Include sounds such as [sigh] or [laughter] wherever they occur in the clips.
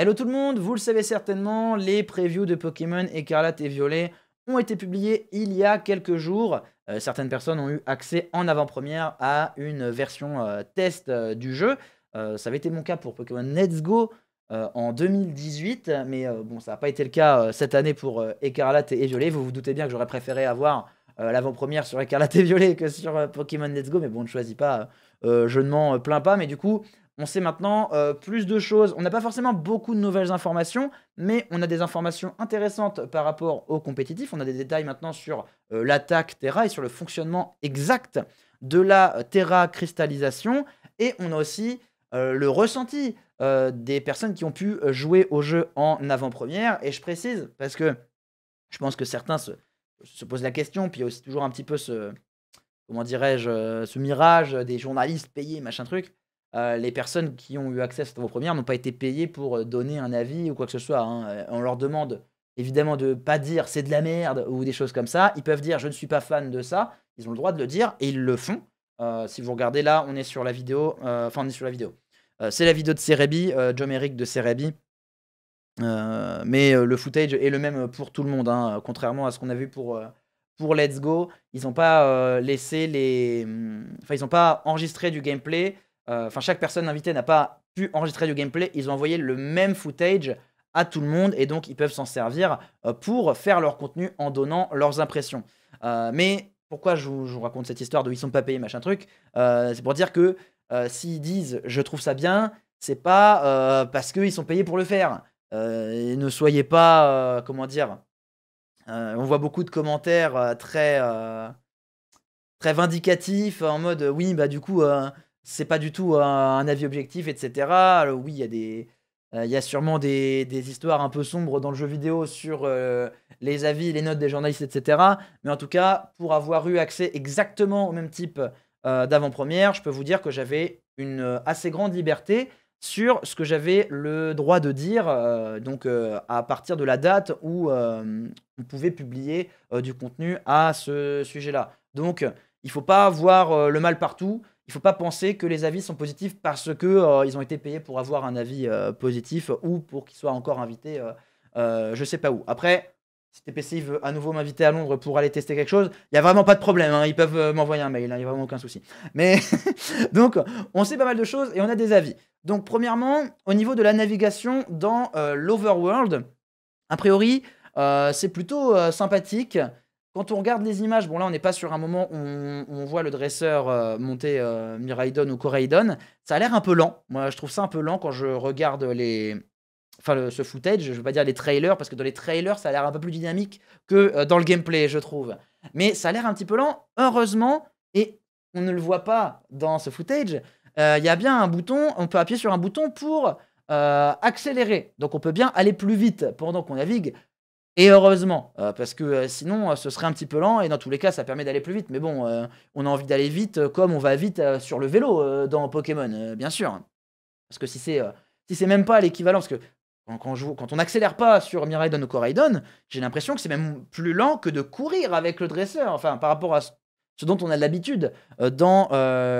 Hello tout le monde, vous le savez certainement, les previews de Pokémon Écarlate et Violet ont été publiés il y a quelques jours. Euh, certaines personnes ont eu accès en avant-première à une version euh, test euh, du jeu. ça avait été mon cas pour Pokémon Let's Go en 2018, mais bon, ça n'a pas été le cas cette année pour Écarlate et Violet. Vous vous doutez bien que j'aurais préféré avoir l'avant-première sur Écarlate et Violet que sur Pokémon Let's Go, mais bon, ne choisis pas, je ne m'en plains pas. Mais du coup, on sait maintenant euh, plus de choses. On n'a pas forcément beaucoup de nouvelles informations, mais on a des informations intéressantes par rapport au compétitif. On a des détails maintenant sur euh, l'attaque Terra et sur le fonctionnement exact de la euh, Terra cristallisation. Et on a aussi le ressenti des personnes qui ont pu jouer au jeu en avant-première. Et je précise, parce que je pense que certains se, se posent la question, puis il y a aussi toujours un petit peu ce, comment dirais-je, ce mirage des journalistes payés, machin truc. Euh, les personnes qui ont eu accès à vos premières n'ont pas été payées pour euh, donner un avis ou quoi que ce soit. Hein, euh, on leur demande évidemment de pas dire c'est de la merde ou des choses comme ça. Ils peuvent dire je ne suis pas fan de ça. Ils ont le droit de le dire et ils le font. si vous regardez là, on est sur la vidéo. Enfin, on est sur la vidéo. c'est la vidéo de Cerebi, John Eric de Cerebi. mais le footage est le même pour tout le monde, hein, contrairement à ce qu'on a vu pour pour Let's Go, ils n'ont pas laissé les, hum, enfin ils n'ont pas enregistré du gameplay euh, enfin, chaque personne invitée n'a pas pu enregistrer du gameplay. Ils ont envoyé le même footage à tout le monde et donc ils peuvent s'en servir euh, pour faire leur contenu en donnant leurs impressions. Euh, mais pourquoi je vous, raconte cette histoire de ils sont pas payés, machin truc C'est pour dire que s'ils disent je trouve ça bien, c'est pas parce qu'ils sont payés pour le faire. Et ne soyez pas, comment dire, on voit beaucoup de commentaires très, très vindicatifs en mode oui, bah du coup c'est pas du tout un, avis objectif, etc. oui, il y a des. Euh, il y a sûrement des, histoires un peu sombres dans le jeu vidéo sur euh, les avis, les notes des journalistes, etc. Mais en tout cas, pour avoir eu accès exactement au même type euh, d'avant-première, je peux vous dire que j'avais une assez grande liberté sur ce que j'avais le droit de dire, donc à partir de la date où on pouvait publier du contenu à ce sujet-là. Donc, il ne faut pas voir le mal partout il ne faut pas penser que les avis sont positifs parce qu'ils euh, ont été payés pour avoir un avis euh, positif ou pour qu'ils soient encore invités je euh, je sais pas où. Après, si TPC veut à nouveau m'inviter à Londres pour aller tester quelque chose, il n'y a vraiment pas de problème. Hein. ils peuvent m'envoyer un mail, hein, il n'y a vraiment aucun souci. Mais [laughs] donc, on sait pas mal de choses et on a des avis. Donc, premièrement, au niveau de la navigation dans l'Overworld, a priori, c'est plutôt sympathique. Quand on regarde les images, bon là on n'est pas sur un moment où on, voit le dresseur euh, monter euh, Miraidon ou Coraidon, ça a l'air un peu lent. Moi je trouve ça un peu lent quand je regarde les, ce footage, je ne veux pas dire les trailers, parce que dans les trailers, ça a l'air un peu plus dynamique que euh, dans le gameplay, je trouve. Mais ça a l'air un petit peu lent, heureusement, et on ne le voit pas dans ce footage, il y a bien un bouton, on peut appuyer sur un bouton pour accélérer. Donc on peut bien aller plus vite pendant qu'on navigue. Et heureusement, euh, parce que euh, sinon, euh, ce serait un petit peu lent. Et dans tous les cas, ça permet d'aller plus vite. Mais bon, on a envie d'aller vite comme on va vite sur le vélo dans Pokémon, bien sûr. Parce que si c'est si même pas l'équivalent, parce que quand, on n'accélère pas sur Miraidon ou Coraidon, j'ai l'impression que c'est même plus lent que de courir avec le dresseur. Enfin, par rapport à ce dont on a l'habitude dans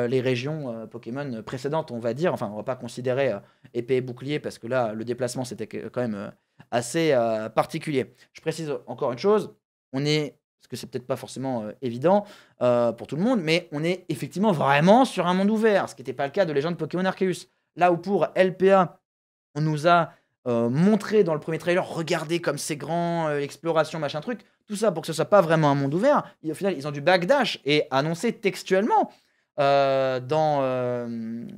les régions Pokémon précédentes, on va dire. Enfin, on va pas considérer épée et bouclier parce que là, le déplacement, c'était quand même assez euh, particulier. Je précise encore une chose, on est, parce que c'est peut-être pas forcément euh, évident euh, pour tout le monde, mais on est effectivement vraiment sur un monde ouvert, ce qui n'était pas le cas de of Pokémon Arceus. Là où pour LPA, on nous a montré dans le premier trailer, regardez comme c'est grand, explorations machin truc, tout ça pour que ce soit pas vraiment un monde ouvert, et au final, ils ont du backdash et annoncé textuellement dans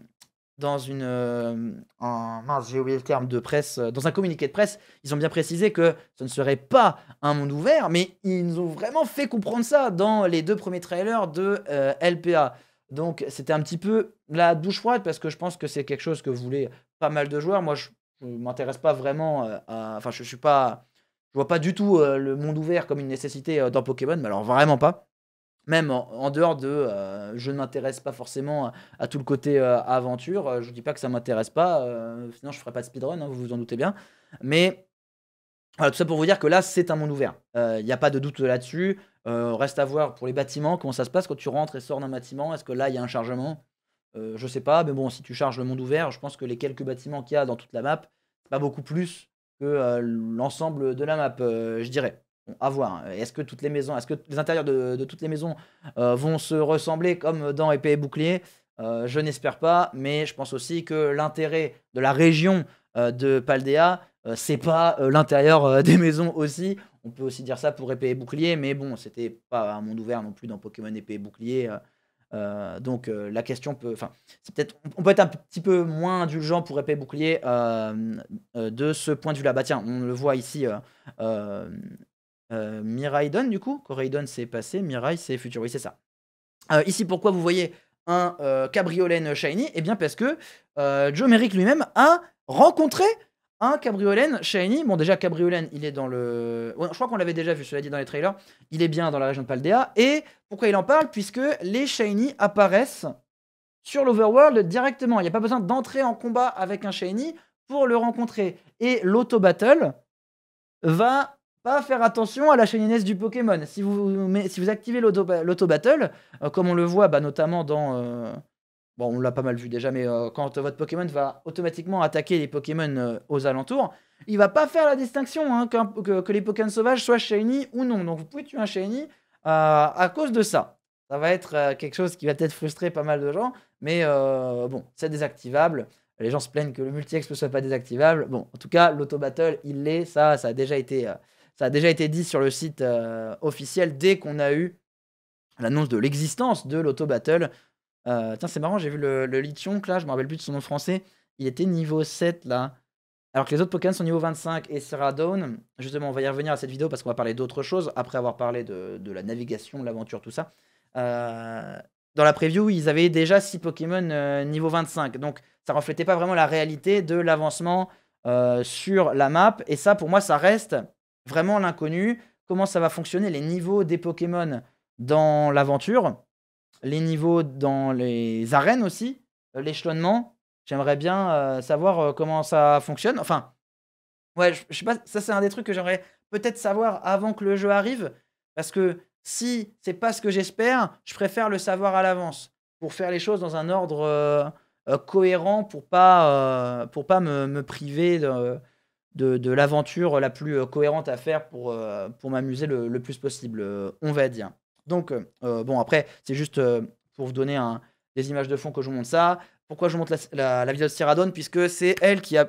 dans une. Euh, en, j'ai oublié le terme de presse. Euh, dans un communiqué de presse, ils ont bien précisé que ce ne serait pas un monde ouvert, mais ils nous ont vraiment fait comprendre ça dans les deux premiers trailers de euh, LPA. Donc c'était un petit peu la douche froide parce que je pense que c'est quelque chose que voulaient pas mal de joueurs. Moi, je, ne m'intéresse pas vraiment à. Enfin, je, je suis pas. Je vois pas du tout le monde ouvert comme une nécessité dans Pokémon, mais alors vraiment pas même en, dehors de euh, je ne m'intéresse pas forcément à, tout le côté euh, aventure, euh, je ne dis pas que ça m'intéresse pas, sinon je ferai pas de speedrun, hein, vous vous en doutez bien. Mais tout ça pour vous dire que là, c'est un monde ouvert. Il n'y a pas de doute là-dessus. reste à voir pour les bâtiments, comment ça se passe quand tu rentres et sors d'un bâtiment. Est-ce que là, il y a un chargement Je sais pas, mais bon, si tu charges le monde ouvert, je pense que les quelques bâtiments qu'il y a dans toute la map, c'est pas beaucoup plus que l'ensemble de la map, je dirais à voir. Est-ce que toutes les maisons, est-ce que les intérieurs de, toutes les maisons euh, vont se ressembler comme dans Épée et Bouclier euh, Je n'espère pas, mais je pense aussi que l'intérêt de la région euh, de Paldea, c'est pas l'intérieur des maisons aussi. On peut aussi dire ça pour Épée et Bouclier, mais bon, c'était pas un monde ouvert non plus dans Pokémon Épée et Bouclier. donc la question peut, enfin, c'est peut-être, on peut être un petit peu moins indulgent pour épée et bouclier de ce point de vue-là. Bah tiens, on le voit ici euh, Miraidon du coup. Koraidon c'est passé. Mirai, c'est futur. Oui, c'est ça. Euh, ici, pourquoi vous voyez un euh, cabriolet shiny Eh bien, parce que Joe Merrick lui-même a rencontré un cabriolet shiny. Bon, déjà, cabriolet, il est dans le. je crois qu'on l'avait déjà vu, cela dit, dans les trailers. Il est bien dans la région de Paldea. Et pourquoi il en parle Puisque les shiny apparaissent sur l'overworld directement. Il n'y a pas besoin d'entrer en combat avec un shiny pour le rencontrer. Et l'auto-battle va pas faire attention à la shinyness du Pokémon. Si vous, si vous activez l'auto-battle, euh, comme on le voit bah, notamment dans... Euh, bon, on l'a pas mal vu déjà, mais euh, quand votre Pokémon va automatiquement attaquer les Pokémon aux alentours, il va pas faire la distinction hein, que, les Pokémon sauvages soient shiny ou non. Donc vous pouvez tuer un shiny à cause de ça. Ça va être quelque chose qui va peut-être frustrer pas mal de gens, mais bon, c'est désactivable. Les gens se plaignent que le multi ex ne soit pas désactivable. Bon, en tout cas, l'auto-battle, il l'est, ça, ça a déjà été... Ça a déjà été dit sur le site euh, officiel dès qu'on a eu l'annonce de l'existence de l'auto-battle. Euh, tiens, c'est marrant, j'ai vu le, le là, je me rappelle plus de son nom français. Il était niveau 7 là. Alors que les autres Pokémon sont niveau 25 et Seradone. justement, on va y revenir à cette vidéo parce qu'on va parler d'autres choses après avoir parlé de, la navigation, de l'aventure, tout ça. Euh, dans la preview, ils avaient déjà 6 Pokémon niveau 25. Donc, ça reflétait pas vraiment la réalité de l'avancement sur la map. Et ça, pour moi, ça reste vraiment l'inconnu, comment ça va fonctionner, les niveaux des Pokémon dans l'aventure, les niveaux dans les arènes aussi, euh, l'échelonnement. J'aimerais bien euh, savoir euh, comment ça fonctionne. Enfin, ouais, je, sais pas, ça c'est un des trucs que j'aimerais peut-être savoir avant que le jeu arrive, parce que si c'est pas ce que j'espère, je préfère le savoir à l'avance pour faire les choses dans un ordre cohérent, pour pas, pour pas me, me priver de de, l'aventure la plus euh, cohérente à faire pour, euh, pour m'amuser le, plus possible, euh, on va dire. Donc, bon, après, c'est juste pour vous donner des images de fond que je vous montre ça. Pourquoi je vous montre la, vidéo de Cyradone Puisque c'est elle qui a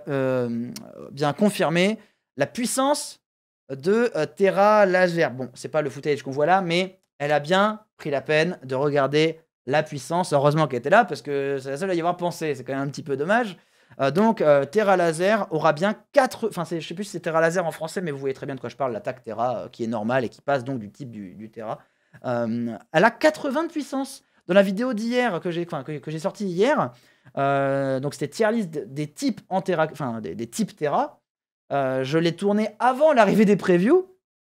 bien confirmé la puissance de Terra Laser. Bon, c'est pas le footage qu'on voit là, mais elle a bien pris la peine de regarder la puissance. Heureusement qu'elle était là, parce que c'est la seule à y avoir pensé. C'est quand même un petit peu dommage. Euh, donc, euh, Terra Laser aura bien 4. Enfin, je ne sais plus si c'est Terra Laser en français, mais vous voyez très bien de quoi je parle. L'attaque Terra, euh, qui est normale et qui passe donc du type du, Terra. elle a 80 de puissance. Dans la vidéo d'hier, que j'ai que, sortie hier, donc c'était tier list des types en Terra, des, des, types Terra. je l'ai tourné avant l'arrivée des previews.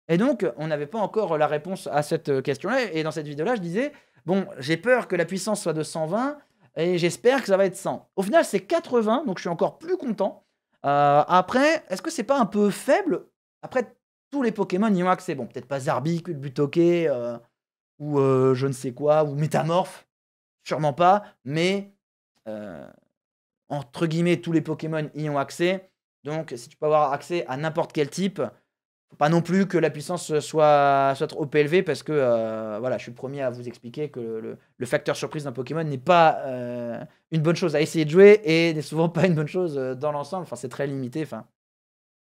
Et donc, on n'avait pas encore la réponse à cette question-là. Et dans cette vidéo-là, je disais, bon, j'ai peur que la puissance soit de 120 et j'espère que ça va être 100. Au final, c'est 80, donc je suis encore plus content. Euh, après, est-ce que c'est pas un peu faible Après, tous les Pokémon y ont accès. Bon, peut-être pas Zarbi, Butoké, euh, ou euh, je ne sais quoi, ou Métamorphe, sûrement pas, mais entre guillemets, tous les Pokémon y ont accès. Donc, si tu peux avoir accès à n'importe quel type, pas non plus que la puissance soit, soit trop élevée parce que euh, voilà, je suis le premier à vous expliquer que le, facteur surprise d'un Pokémon n'est pas euh, une bonne chose à essayer de jouer et n'est souvent pas une bonne chose euh, dans l'ensemble. Enfin, c'est très limité. Enfin,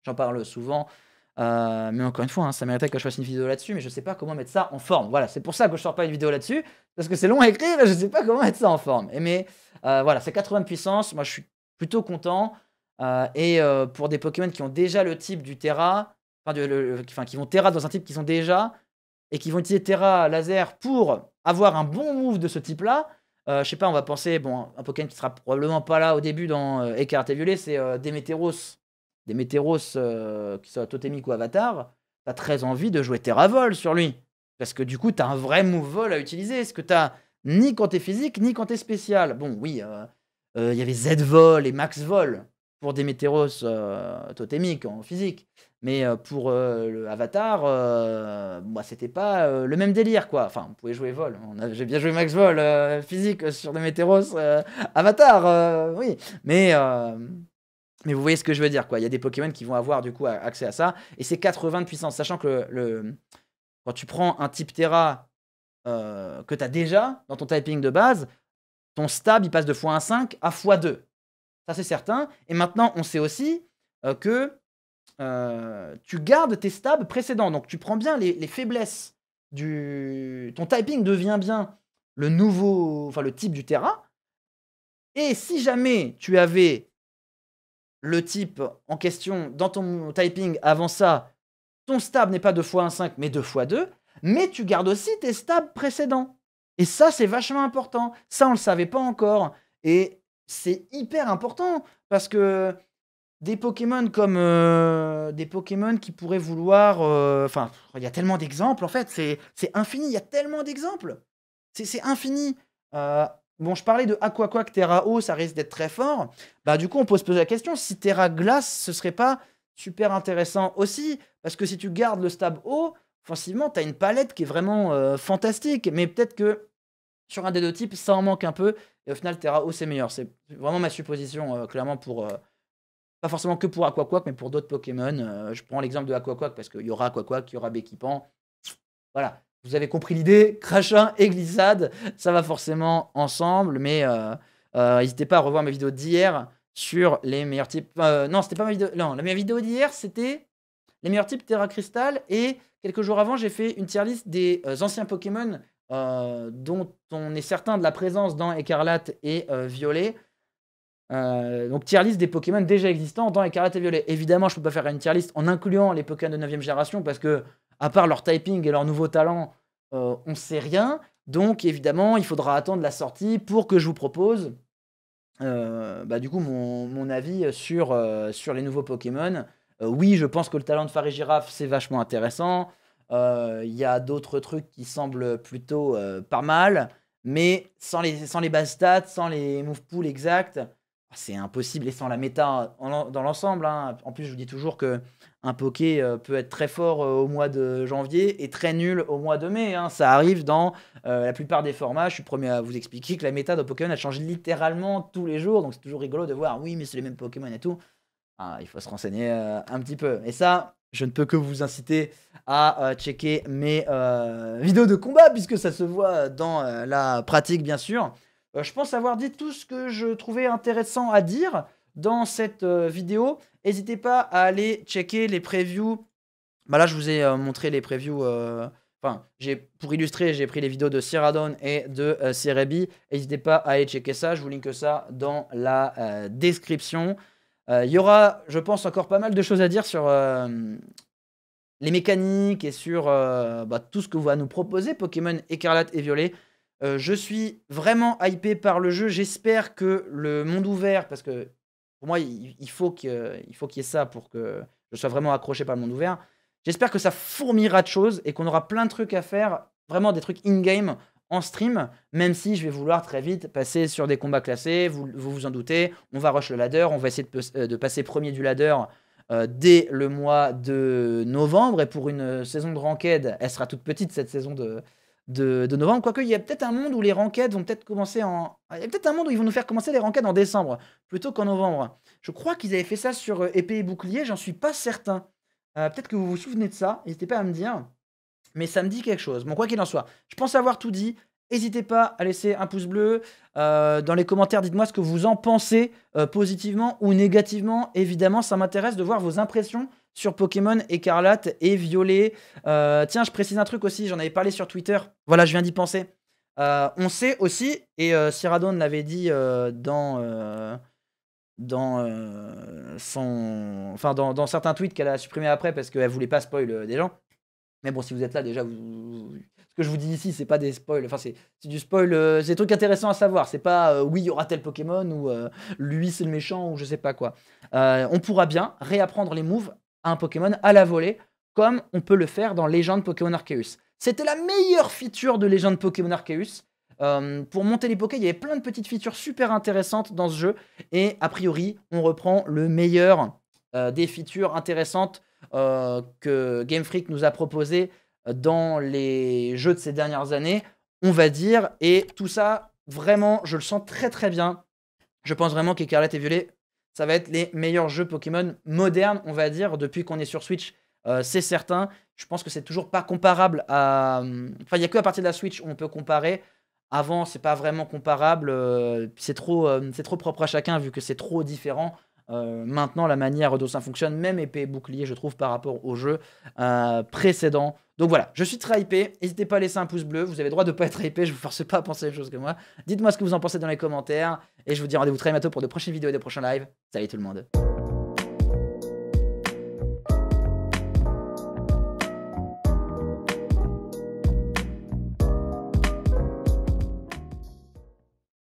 j'en parle souvent. mais encore une fois, hein, ça mériterait que je fasse une vidéo là-dessus, mais je sais pas comment mettre ça en forme. Voilà, c'est pour ça que je sors pas une vidéo là-dessus, parce que c'est long à écrire et je sais pas comment mettre ça en forme. Et mais voilà, c'est 80 puissance. Moi, je suis plutôt content. et pour des Pokémon qui ont déjà le type du Terra, enfin, qui vont Terra dans un type qui sont déjà, et qui vont utiliser Terra laser pour avoir un bon move de ce type-là. Euh, je sais pas, on va penser, bon, un Pokémon qui sera probablement pas là au début dans euh, et Violet, c'est euh, Demeteros. Demeteros, euh, qui soit totémique ou avatar, t'as très envie de jouer Terra Vol sur lui. Parce que du coup, t'as un vrai move vol à utiliser. Ce que t'as ni quand physique, ni quand t'es spécial. Bon, oui, euh, euh, il y avait Z Vol et Max Vol pour Demeteros totémique en physique. Mais euh, pour l'Avatar, euh, le Avatar, euh, c'était pas le même délire, quoi. Enfin, on pouvait jouer vol. J'ai bien joué Max Vol physique sur des Météros Avatar, oui. Mais, mais vous voyez ce que je veux dire, quoi. Il y a des Pokémon qui vont avoir, du coup, accès à ça. Et c'est 80 de puissance, sachant que le, quand tu prends un type Terra que tu as déjà dans ton typing de base, ton stab, il passe de x1,5 à x2. Ça, c'est certain. Et maintenant, on sait aussi que euh, tu gardes tes stabs précédents. Donc tu prends bien les, les, faiblesses du. Ton typing devient bien le nouveau. Enfin, le type du terrain. Et si jamais tu avais le type en question dans ton typing avant ça, ton stab n'est pas 2 x 1,5 mais 2 x 2, mais tu gardes aussi tes stabs précédents. Et ça, c'est vachement important. Ça, on ne le savait pas encore. Et c'est hyper important parce que des Pokémon comme euh, des Pokémon qui pourraient vouloir. Euh, enfin, il y a tellement d'exemples en fait, c'est infini, il y a tellement d'exemples. C'est infini. Euh, bon, je parlais de Aquaquac, Terra O ça risque d'être très fort. Bah, du coup, on peut se poser la question si Terra Glace, ce serait pas super intéressant aussi, parce que si tu gardes le stab O offensivement, tu as une palette qui est vraiment fantastique. Mais peut-être que sur un des deux types, ça en manque un peu, et au final, Terra O c'est meilleur. C'est vraiment ma supposition, clairement, pour pas forcément que pour Aquaquack, mais pour d'autres Pokémon. Euh, je prends l'exemple de aquaqua parce qu'il y aura Aquaquack, il y aura Béquipan. Voilà, vous avez compris l'idée. Crachin et glissade, ça va forcément ensemble, mais euh, euh, n'hésitez pas à revoir ma vidéo d'hier sur les meilleurs types. non, c'était pas ma vidéo. Non, la meilleure vidéo d'hier, c'était les meilleurs types Terra Crystal. Et quelques jours avant, j'ai fait une tier list des anciens Pokémon dont on est certain de la présence dans Écarlate et Violet. Euh, donc tier list des Pokémon déjà existants dans les et Violet. Évidemment, je peux pas faire une tier list en incluant les Pokémon de 9ème génération parce que, à part leur typing et leur nouveau talent, euh, on sait rien. Donc évidemment, il faudra attendre la sortie pour que je vous propose euh, bah, du coup mon, avis sur, euh, sur les nouveaux Pokémon. oui, je pense que le talent de Farigiraf, c'est vachement intéressant. Il y a d'autres trucs qui semblent plutôt pas mal, mais sans les, sans les bases stats, sans les move pool exacts, ah, c'est impossible. Et sans la méta dans l'ensemble, hein. en plus, je vous dis toujours que un poké euh, peut être très fort euh, au mois de janvier et très nul au mois de mai. Hein. Ça arrive dans euh, la plupart des formats. Je suis premier à vous expliquer que la méta de Pokémon, a changé littéralement tous les jours. Donc c'est toujours rigolo de voir, oui, mais c'est les mêmes Pokémon et tout. Ah, il faut se renseigner un petit peu. Et ça, je ne peux que vous inciter à checker mes vidéos de combat, puisque ça se voit dans la pratique, bien sûr. Euh, je pense avoir dit tout ce que je trouvais intéressant à dire dans cette euh, vidéo. N'hésitez pas à aller checker les previews. Bah là, je vous ai euh, montré les previews. Enfin, pour illustrer, j'ai pris les vidéos de Siradon et de Cerebi. N'hésitez pas à aller checker ça. Je vous linke ça dans la description. Il y aura, je pense, encore pas mal de choses à dire sur, les mécaniques et sur bah, tout ce que va nous proposer Pokémon Écarlate et Violet. Euh, je suis vraiment hypé par le jeu. J'espère que le monde ouvert, parce que pour moi, il, faut qu'il y ait ça pour que je sois vraiment accroché par le monde ouvert. J'espère que ça fourmillera de choses et qu'on aura plein de trucs à faire, vraiment des trucs in-game en stream, même si je vais vouloir très vite passer sur des combats classés, vous vous, en doutez, on va rush le ladder, on va essayer de, euh, passer premier du ladder euh, dès le mois de novembre, et pour une saison de ranked, elle sera toute petite cette saison de, de, novembre. Quoique, il y a peut-être un monde où les renquêtes vont peut-être commencer en. Il y a peut-être un monde où ils vont nous faire commencer les renquêtes en décembre plutôt qu'en novembre. Je crois qu'ils avaient fait ça sur euh, épée et bouclier, j'en suis pas certain. Euh, peut-être que vous vous souvenez de ça, n'hésitez pas à me dire. Mais ça me dit quelque chose. Bon, quoi qu'il en soit, je pense avoir tout dit. N'hésitez pas à laisser un pouce bleu. Euh, dans les commentaires, dites-moi ce que vous en pensez, positivement ou négativement. Évidemment, ça m'intéresse de voir vos impressions sur Pokémon Écarlate et Violet. Euh, tiens, je précise un truc aussi, j'en avais parlé sur Twitter. Voilà, je viens d'y penser. Euh, on sait aussi, et euh, l'avait dit euh, dans, dans, son... enfin, dans, certains tweets qu'elle a supprimés après parce qu'elle voulait pas spoiler des gens. Mais bon, si vous êtes là déjà, ce que je vous dis ici, c'est pas des spoils. Enfin, c'est du spoil. c'est des trucs intéressants à savoir. C'est pas oui, il y aura tel Pokémon ou lui, c'est le méchant ou je sais pas quoi. on pourra bien réapprendre les moves un Pokémon à la volée, comme on peut le faire dans Legend Pokémon Arceus. C'était la meilleure feature de Legend Pokémon Arceus. Euh, pour monter les Poké, il y avait plein de petites features super intéressantes dans ce jeu. Et a priori, on reprend le meilleur euh, des features intéressantes euh, que Game Freak nous a proposé dans les jeux de ces dernières années, on va dire. Et tout ça, vraiment, je le sens très très bien. Je pense vraiment qu'Écarlate et Violet ça va être les meilleurs jeux Pokémon modernes, on va dire, depuis qu'on est sur Switch. Euh, c'est certain. Je pense que c'est toujours pas comparable à. Euh, enfin, il n'y a que à partir de la Switch où on peut comparer. Avant, c'est pas vraiment comparable. Euh, c'est trop, c'est trop propre à chacun vu que c'est trop différent. Euh, maintenant, la manière dont ça fonctionne, même épée bouclier, je trouve, par rapport au jeu euh, précédent. Donc voilà, je suis très hypé. N'hésitez pas à laisser un pouce bleu. Vous avez le droit de ne pas être hypé. Je vous force pas à penser les choses que moi. Dites-moi ce que vous en pensez dans les commentaires. Et je vous dis rendez-vous très bientôt pour de prochaines vidéos et de prochains lives. Salut tout le monde.